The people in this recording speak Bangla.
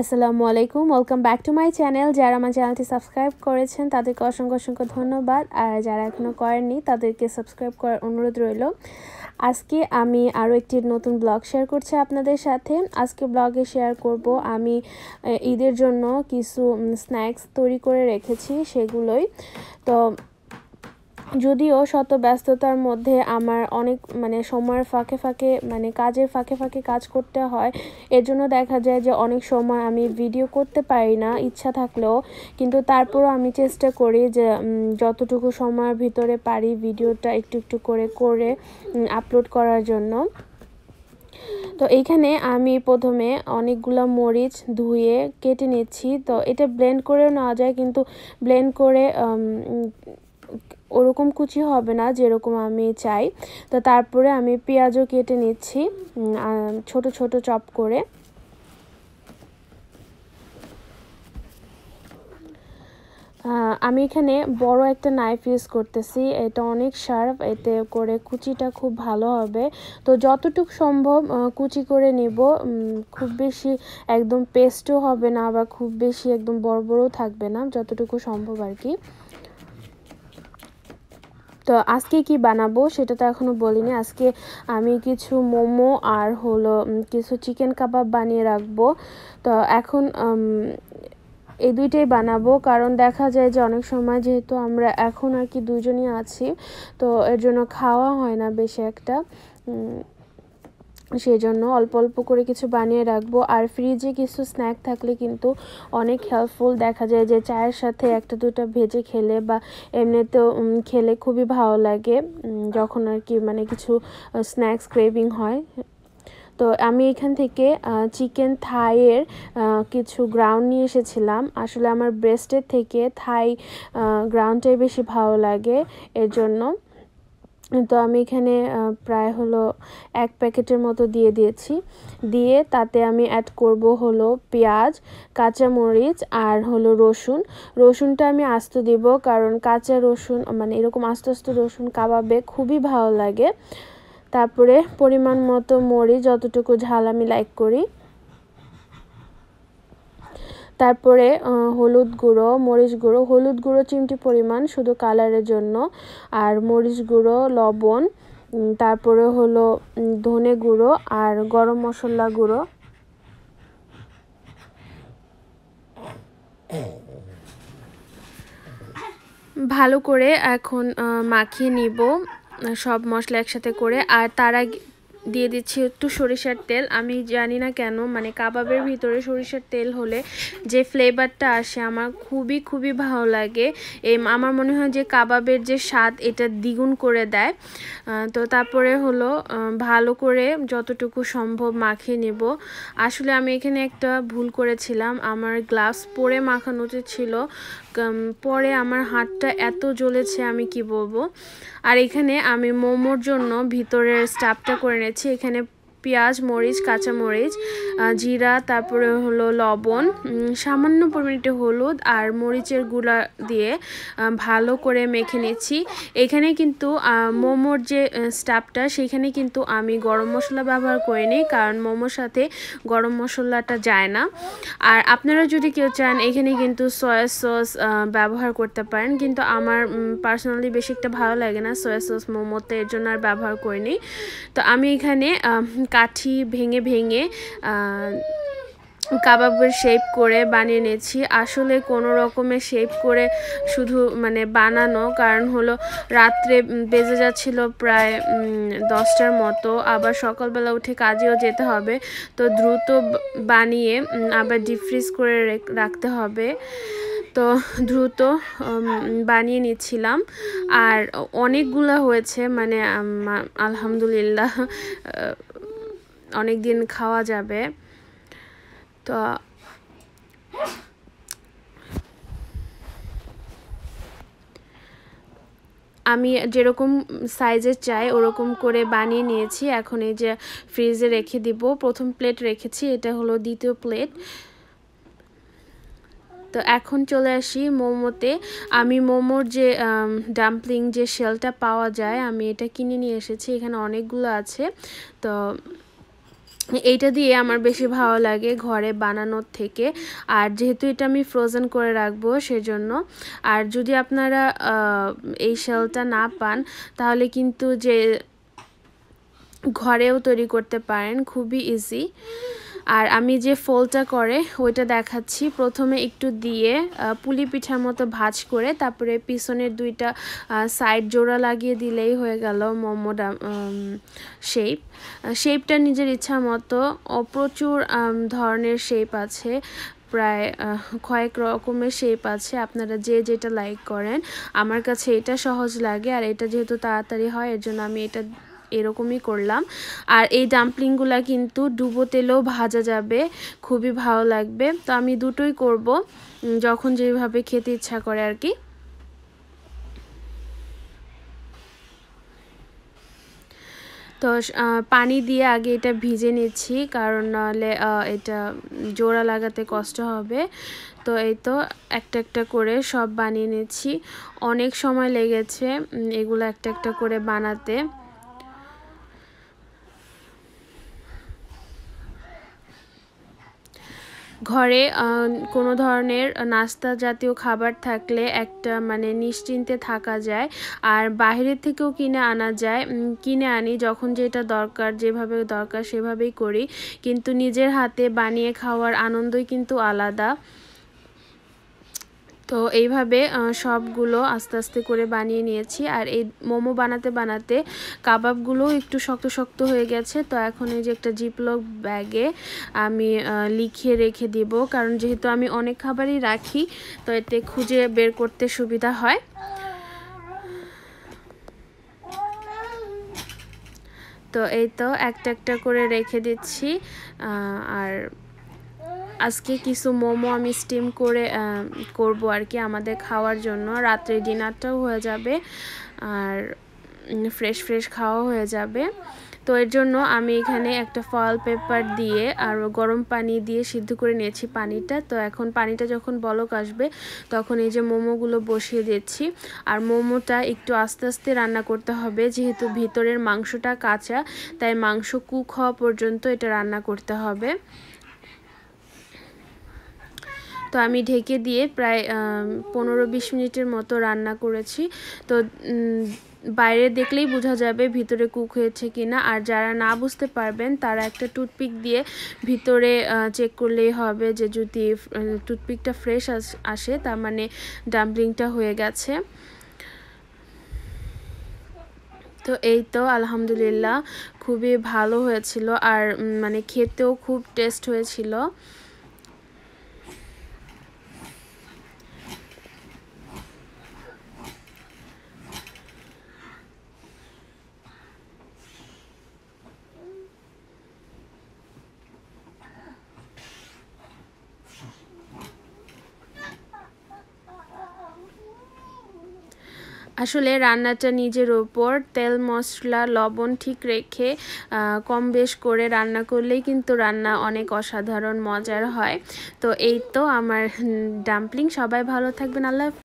আসসালামু আলাইকুম welcome back to my channel যারা আমার চ্যানেলটি সাবস্ক্রাইব করেছেন তাদেরকে অসংখ্য অসংখ্য ধন্যবাদ আর যারা এখনও করেননি তাদেরকে সাবস্ক্রাইব করার অনুরোধ রইল আজকে আমি আরও একটি নতুন ব্লগ শেয়ার করছি আপনাদের সাথে আজকে ব্লগে শেয়ার করব আমি ঈদের জন্য কিছু স্ন্যাক্স তৈরি করে রেখেছি সেগুলোই তো যদিও শত ব্যস্ততার মধ্যে আমার অনেক মানে সময়ের ফাঁকে ফাঁকে মানে কাজের ফাঁকে ফাঁকে কাজ করতে হয় এর জন্য দেখা যায় যে অনেক সময় আমি ভিডিও করতে পারি না ইচ্ছা থাকলেও কিন্তু তারপরও আমি চেষ্টা করি যে যতটুকু সময়ের ভিতরে পারি ভিডিওটা একটু একটু করে করে আপলোড করার জন্য তো এইখানে আমি প্রথমে অনেকগুলো মরিচ ধুয়ে কেটে নিচ্ছি তো এটা ব্লেন্ড করেও নেওয়া যায় কিন্তু ব্লেন্ড করে ওরকম কুচি হবে না যেরকম আমি চাই তো তারপরে আমি পেঁয়াজও কেটে নিচ্ছি ছোট ছোট চপ করে আমি এখানে বড় একটা নাইফ ইউজ করতেছি এটা অনেক শার্প এতে করে কুচিটা খুব ভালো হবে তো যতটুক সম্ভব কুচি করে নিব খুব বেশি একদম পেস্টও হবে না বা খুব বেশি একদম বড় বড়ও থাকবে না যতটুকু সম্ভব আর কি তো আজকে কি বানাবো সেটা তো এখনও বলিনি আজকে আমি কিছু মোমো আর হলো কিছু চিকেন কাবাব বানিয়ে রাখবো তো এখন এই দুইটাই বানাবো কারণ দেখা যায় যে অনেক সময় যেহেতু আমরা এখন আর কি দুজনই আছি তো এর জন্য খাওয়া হয় না বেশি একটা সেই জন্য অল্প অল্প করে কিছু বানিয়ে রাখবো আর ফ্রিজে কিছু স্ন্যাক থাকলে কিন্তু অনেক হেল্পফুল দেখা যায় যে চায়ের সাথে একটা দুটো ভেজে খেলে বা এমনিতেও খেলে খুবই ভালো লাগে যখন আর কি মানে কিছু স্ন্যাক্স ক্রেভিং হয় তো আমি এখান থেকে চিকেন থাইয়ের কিছু গ্রাউন্ড নিয়ে এসেছিলাম আসলে আমার ব্রেস্টের থেকে থাই গ্রাউন্ডটাই বেশি ভালো লাগে এর জন্য তো আমি এখানে প্রায় হলো এক প্যাকেটের মতো দিয়ে দিয়েছি দিয়ে তাতে আমি অ্যাড করব হলো পেঁয়াজ কাঁচামরিচ আর হলো রসুন রসুনটা আমি আস্ত দিব কারণ কাঁচা রসুন মানে এরকম আস্তে আস্তে রসুন কাবাবে খুবই ভালো লাগে তারপরে পরিমাণ মতো মরিচ যতটুকু ঝাল আমি লাইক করি তারপরে হলুদ গুঁড়ো মরিচ গুঁড়ো হলুদ গুঁড়ো চিমটি পরিমাণ শুধু কালারের জন্য আর মরিচ গুঁড়ো লবণ তারপরে হলো ধনে গুঁড়ো আর গরম মশলা গুঁড়ো ভালো করে এখন মাখিয়ে নিব সব মশলা একসাথে করে আর তার আগে দিয়ে দিচ্ছি একটু সরিষার তেল আমি জানি না কেন মানে কাবাবের ভিতরে সরিষার তেল হলে যে ফ্লেভারটা আসে আমার খুবই খুবই ভালো লাগে এই আমার মনে হয় যে কাবাবের যে স্বাদ এটা দ্বিগুণ করে দেয় তো তারপরে হলো ভালো করে যতটুকু সম্ভব মাখিয়ে নেব আসলে আমি এখানে একটা ভুল করেছিলাম আমার গ্লাস পরে মাখানো উচিত ছিল পরে আমার হাতটা এত জ্বলেছে আমি কি বলবো আর এখানে আমি মোমোর জন্য ভিতরের স্টাফটা করে গেছে এখানে পেঁয়াজ মরিচ কাঁচামরিচ জিরা তারপরে হলো লবণ সামান্য পরিমাণে হলুদ আর মরিচের গুঁড়া দিয়ে ভালো করে মেখে নিচ্ছি এখানে কিন্তু মোমোর যে স্টাফটা সেখানে কিন্তু আমি গরম মশলা ব্যবহার করিনি কারণ মোমোর সাথে গরম মশলাটা যায় না আর আপনারা যদি কেউ চান এখানে কিন্তু সয়া সস ব্যবহার করতে পারেন কিন্তু আমার পার্সোনালি বেশি একটা ভালো লাগে না সয়া সস মোমোতে এর জন্য আর ব্যবহার করিনি তো আমি এখানে কাঠি ভেঙে ভেঙে কাবাবের শেপ করে বানিয়ে নিয়েছি আসলে কোনো রকমের শেপ করে শুধু মানে বানানো কারণ হলো রাত্রে বেজে যাচ্ছিল প্রায় দশটার মতো আবার সকালবেলা উঠে কাজেও যেতে হবে তো দ্রুত বানিয়ে আবার ডিফ্রিজ করে রাখতে হবে তো দ্রুত বানিয়ে নিচ্ছিলাম আর অনেকগুলো হয়েছে মানে আলহামদুলিল্লাহ অনেক দিন খাওয়া যাবে তো আমি যেরকম সাইজের চাই ওরকম করে বানিয়ে নিয়েছি এখন এই যে ফ্রিজে রেখে দিব প্রথম প্লেট রেখেছি এটা হলো দ্বিতীয় প্লেট তো এখন চলে আসি মোমোতে আমি মোমোর যে ডাম্পলিং যে শেলটা পাওয়া যায় আমি এটা কিনে নিয়ে এসেছি এখানে অনেকগুলো আছে তো এইটা দিয়ে আমার বেশি ভালো লাগে ঘরে বানানোর থেকে আর যেহেতু এটা আমি ফ্রোজেন করে রাখবো সেজন্য আর যদি আপনারা এই শেলটা না পান তাহলে কিন্তু যে ঘরেও তৈরি করতে পারেন খুবই ইজি আর আমি যে ফোলটা করে ওইটা দেখাচ্ছি প্রথমে একটু দিয়ে পুলি পিঠার মতো ভাজ করে তারপরে পিছনের দুইটা সাইড জোড়া লাগিয়ে দিলেই হয়ে গেল মোমো শেপ শেপটা নিজের ইচ্ছা মতো অপ্রচুর ধরনের শেপ আছে প্রায় কয়েক রকমের শেপ আছে আপনারা যে যেটা লাইক করেন আমার কাছে এটা সহজ লাগে আর এটা যেহেতু তাড়াতাড়ি হয় এর জন্য আমি এটা এরকমই করলাম আর এই ডাম্পলিংগুলো কিন্তু ডুবো তেলেও ভাজা যাবে খুবই ভালো লাগবে তো আমি দুটোই করব যখন যেভাবে খেতে ইচ্ছা করে আর কি তো পানি দিয়ে আগে এটা ভিজে নিচ্ছি কারণ নাহলে এটা জোড়া লাগাতে কষ্ট হবে তো এই তো একটা একটা করে সব বানিয়ে নিচ্ছি অনেক সময় লেগেছে এগুলো একটা একটা করে বানাতে ঘরে কোনো ধরনের নাস্তা জাতীয় খাবার থাকলে একটা মানে নিশ্চিন্তে থাকা যায় আর বাইরের থেকেও কিনে আনা যায় কিনে আনি যখন যেটা দরকার যেভাবে দরকার সেভাবেই করি কিন্তু নিজের হাতে বানিয়ে খাওয়ার আনন্দই কিন্তু আলাদা তো এইভাবে সবগুলো আস্তে আস্তে করে বানিয়ে নিয়েছি আর এই মোমো বানাতে বানাতে কাবাবগুলো একটু শক্ত শক্ত হয়ে গেছে তো এখন এই যে একটা জিপলক ব্যাগে আমি লিখিয়ে রেখে দিব কারণ যেহেতু আমি অনেক খাবারই রাখি তো এতে খুঁজে বের করতে সুবিধা হয় তো এই তো একটা একটা করে রেখে দিচ্ছি আর আজকে কিছু মোমো আমি স্টিম করে করব আর কি আমাদের খাওয়ার জন্য রাত্রে ডিনারটাও হয়ে যাবে আর ফ্রেশ ফ্রেশ খাওয়া হয়ে যাবে তো এর জন্য আমি এখানে একটা ফল পেপার দিয়ে আর গরম পানি দিয়ে সিদ্ধ করে নিয়েছি পানিটা তো এখন পানিটা যখন বলক আসবে তখন এই যে মোমোগুলো বসিয়ে দিচ্ছি আর মোমোটা একটু আস্তে আস্তে রান্না করতে হবে যেহেতু ভিতরের মাংসটা কাঁচা তাই মাংস কুক হওয়া পর্যন্ত এটা রান্না করতে হবে তো আমি ঢেকে দিয়ে প্রায় পনেরো বিশ মিনিটের মতো রান্না করেছি তো বাইরে দেখলেই বোঝা যাবে ভিতরে কুক হয়েছে কিনা আর যারা না বুঝতে পারবেন তারা একটা টুথপিক দিয়ে ভিতরে চেক করলেই হবে যে যদি টুথপিকটা ফ্রেশ আসে তার মানে ডাম্পলিংটা হয়ে গেছে তো এই তো আলহামদুলিল্লাহ খুবই ভালো হয়েছিল আর মানে খেতেও খুব টেস্ট হয়েছিল আসলে রান্নাটা নিজের ওপর তেল মশলা লবণ ঠিক রেখে কম বেশ করে রান্না করলেই কিন্তু রান্না অনেক অসাধারণ মজার হয় তো এই তো আমার ডাম্পলিং সবাই ভালো থাকবেন আল্লাহ